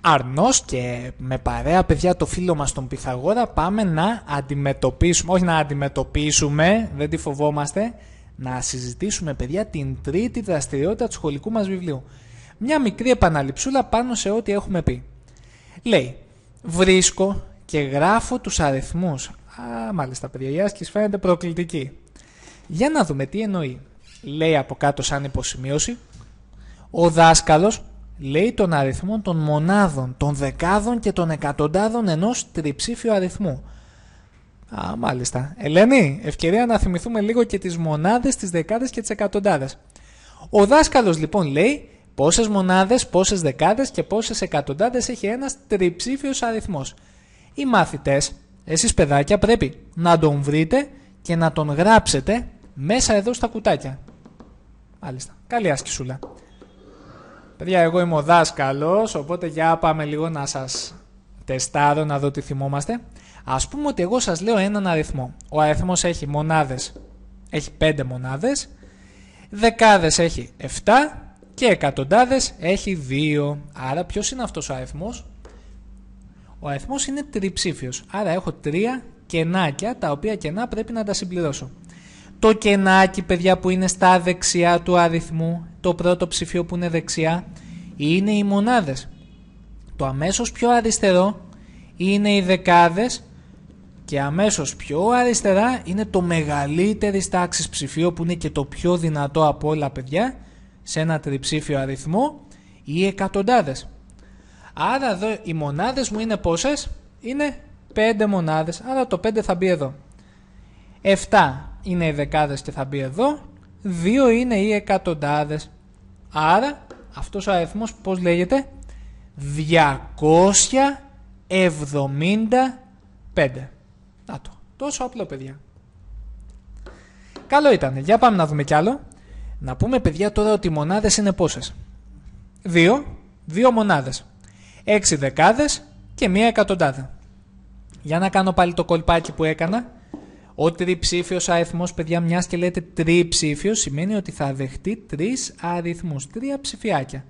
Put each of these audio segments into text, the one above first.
Αρνός και με παρέα παιδιά το φίλο μας τον Πυθαγόρα πάμε να αντιμετωπίσουμε, όχι να αντιμετωπίσουμε, δεν τη φοβόμαστε, να συζητήσουμε παιδιά την τρίτη δραστηριότητα του σχολικού μας βιβλίου. Μια μικρή επαναληψούλα πάνω σε ό,τι έχουμε πει. Λέει, βρίσκω και γράφω τους αριθμούς. Α, μάλιστα παιδιά, η άσκηση φαίνεται προκλητική. Για να δούμε τι εννοεί. Λέει από κάτω σαν υποσημείωση, ο δάσκαλος λέει τον αριθμό των μονάδων, των δεκάδων και των εκατοντάδων ενός τριψήφιου αριθμού. Α, μάλιστα. Ελένη, ευκαιρία να θυμηθούμε λίγο και τις μονάδες, τις δεκάδες και τις εκατοντάδες. Ο δάσκαλος λοιπόν λέει πόσες μονάδες, πόσες δεκάδες και πόσες εκατοντάδες έχει ένας τριψήφιος αριθμός. Οι μάθητες, εσείς παιδάκια πρέπει να τον βρείτε και να τον γράψετε μέσα εδώ στα κουτάκια. Μάλιστα. Καλή άσκησούλα. Παιδιά, εγώ είμαι ο δάσκαλος, οπότε για πάμε λίγο να σας τεστάρω να δω τι θυμόμαστε. Ας πούμε ότι εγώ σας λέω έναν αριθμό. Ο αριθμός έχει μονάδες, έχει 5 μονάδες. Δεκάδες έχει 7 και εκατοντάδες έχει 2. Άρα, ποιος είναι αυτός ο αριθμός. Ο αριθμός είναι τριψήφιος. Άρα, έχω τρία κενάκια τα οποία κενά πρέπει να τα συμπληρώσω το κενάκι, παιδιά, που είναι στα δεξιά του αριθμού, το πρώτο ψηφίο που είναι δεξιά, είναι οι μονάδες. Το αμέσως πιο αριστερό είναι οι δεκάδες και αμέσως πιο αριστερά είναι το μεγαλύτερη τάξης ψηφίο που είναι και το πιο δυνατό από όλα παιδιά σε ένα τριψήφιο αριθμό οι εκατοντάδες. Άρα εδώ οι μονάδες μου είναι πόσες? Είναι 5 μονάδες, άρα το 5 θα μπει εδώ. 7 είναι οι δεκάδες και θα μπει εδώ, 2 είναι οι εκατοντάδες. Άρα αυτός ο αριθμός πώς λέγεται 275. Να το, τόσο απλό παιδιά. Καλό ήταν, για πάμε να δούμε κι άλλο. Να πούμε παιδιά τώρα ότι οι μονάδες είναι πόσες. 2, 2 μονάδες. 6 δεκάδες και μία εκατοντάδα. Για να κάνω πάλι το κολπάκι που έκανα ο τριψήφιος αριθμός, παιδιά, μιας και λέτε τριψήφιος, σημαίνει ότι θα δεχτεί τρεις αριθμούς, τρία ψηφιάκια.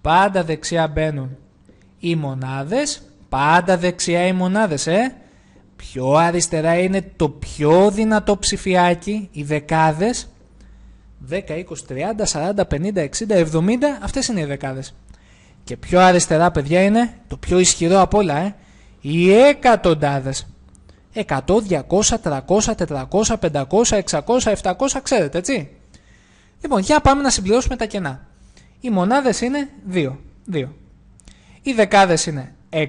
Πάντα δεξιά μπαίνουν οι μονάδες, πάντα δεξιά οι μονάδες, ε. Πιο αριστερά είναι το πιο δυνατό ψηφιάκι, οι δεκάδες. 10, 20, 30, 40, 50, 60, 70, αυτές είναι οι δεκάδες. Και πιο αριστερά, παιδιά, είναι το πιο ισχυρό απ' όλα, ε. Οι εκατοντάδες. 100, 200, 300, 400, 500, 600, 700, ξέρετε έτσι. Λοιπόν, για πάμε να συμπληρώσουμε τα κενά. Οι μονάδες είναι 2. 2. Οι δεκάδες είναι 6.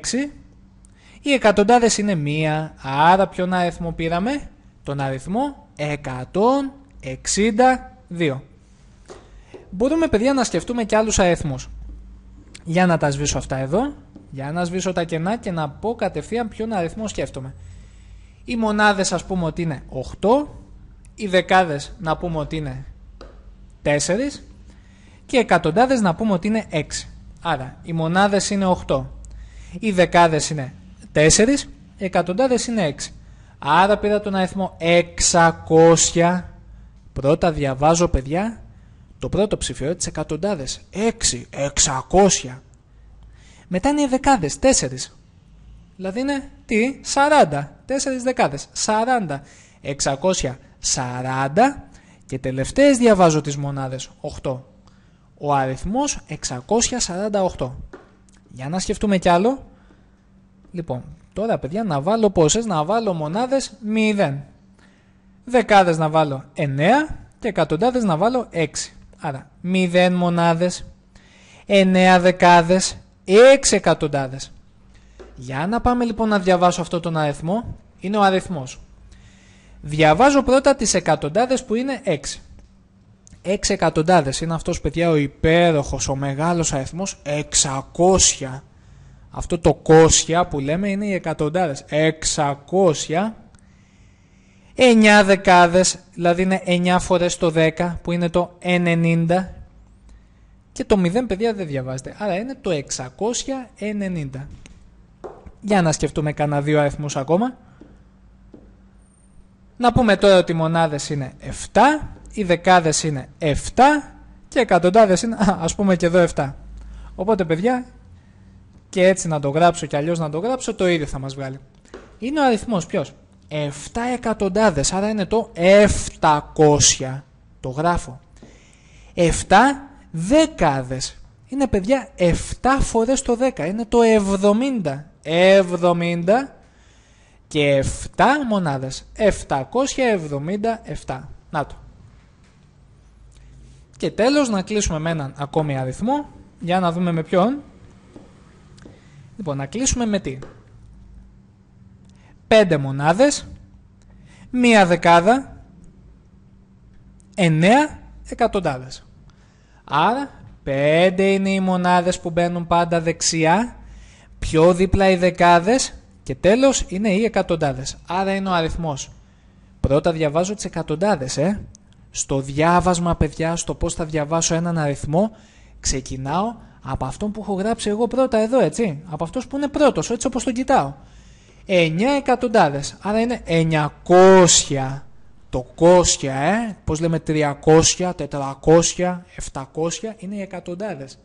Οι εκατοντάδες είναι 1. Άρα ποιον αριθμό πήραμε. Τον αριθμό 162. Μπορούμε παιδιά να σκεφτούμε και άλλους αριθμούς. Για να τα σβήσω αυτά εδώ. Για να σβήσω τα κενά και να πω κατευθείαν ποιον αριθμό σκέφτομαι. Οι μονάδες ας πούμε ότι είναι 8, οι δεκάδες να πούμε ότι είναι 4 και οι εκατοντάδες να πούμε ότι είναι 6. Άρα οι μονάδες είναι 8, οι δεκάδες είναι 4, οι εκατοντάδες είναι 6. Άρα πήρα τον αριθμό 600. Πρώτα διαβάζω παιδιά το πρώτο ψηφιό τις εκατοντάδες. 6, 600. Μετά είναι οι δεκάδες, 4. Δηλαδή είναι τι, 40. 4 δεκάδες. 40. 640 και τελευταίες διαβάζω τις μονάδες 8. Ο αριθμός 648. Για να σκεφτούμε κι άλλο. Λοιπόν, τώρα παιδιά να βάλω πόσες, να βάλω μονάδες 0. Δεκάδες να βάλω 9 και εκατοντάδες να βάλω 6. Άρα 0 μονάδες, 9 δεκάδες, 6 εκατοντάδες. Για να πάμε λοιπόν να διαβάσω αυτό τον αριθμό. Είναι ο αριθμός. Διαβάζω πρώτα τις εκατοντάδες που είναι 6. 6 εκατοντάδες είναι αυτός παιδιά ο υπέροχος, ο μεγάλος αριθμός 600. Αυτό το κόσια που λέμε είναι οι εκατοντάδες. 600 9 δεκάδες, δηλαδή είναι 9 φορές το 10 που είναι το 90 και το 0 παιδιά δεν διαβάζεται. Άρα είναι το 690. Για να σκεφτούμε κανένα δύο αριθμούς ακόμα. Να πούμε τώρα ότι οι μονάδες είναι 7, οι δεκάδες είναι 7 και οι εκατοντάδες είναι, α, ας πούμε και εδώ 7. Οπότε παιδιά, και έτσι να το γράψω και αλλιώς να το γράψω, το ίδιο θα μας βγάλει. Είναι ο αριθμός ποιος? 7 εκατοντάδες, άρα είναι το 700. Το γράφω. 7 δεκάδες. Είναι παιδιά 7 φορές το 10, είναι το 70. 70 και 7 μονάδες. 777. Να το. Και τέλος να κλείσουμε με έναν ακόμη αριθμό. Για να δούμε με ποιον. Λοιπόν, να κλείσουμε με τι. 5 μονάδες. Μία δεκάδα. 9 εκατοντάδες. Άρα 5 είναι οι μονάδες που μπαίνουν πάντα δεξιά Πιο δίπλα οι δεκάδες και τέλος είναι οι εκατοντάδες. Άρα είναι ο αριθμός. Πρώτα διαβάζω τις εκατοντάδες, ε. Στο διάβασμα, παιδιά, στο πώς θα διαβάσω έναν αριθμό, ξεκινάω από αυτόν που έχω γράψει εγώ πρώτα εδώ, έτσι. Από αυτός που είναι πρώτος, έτσι όπως τον κοιτάω. 9 εκατοντάδες, άρα είναι 900. Το κόσια, ε, πώς λέμε 300, 400, 700, είναι οι εκατοντάδες.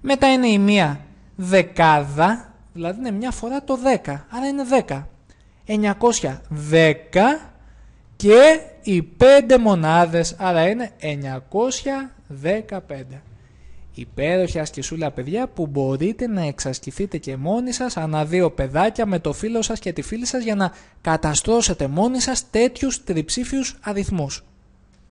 Μετά είναι η μία δεκάδα, δηλαδή είναι μια φορά το 10, άρα είναι 10. 910 και οι 5 μονάδες, άρα είναι 915. Υπέροχη ασκησούλα παιδιά που μπορείτε να εξασκηθείτε και μόνοι σας ανά δύο παιδάκια με το φίλο σας και τη φίλη σας για να καταστρώσετε μόνοι σας τέτοιους τριψήφιους αριθμούς.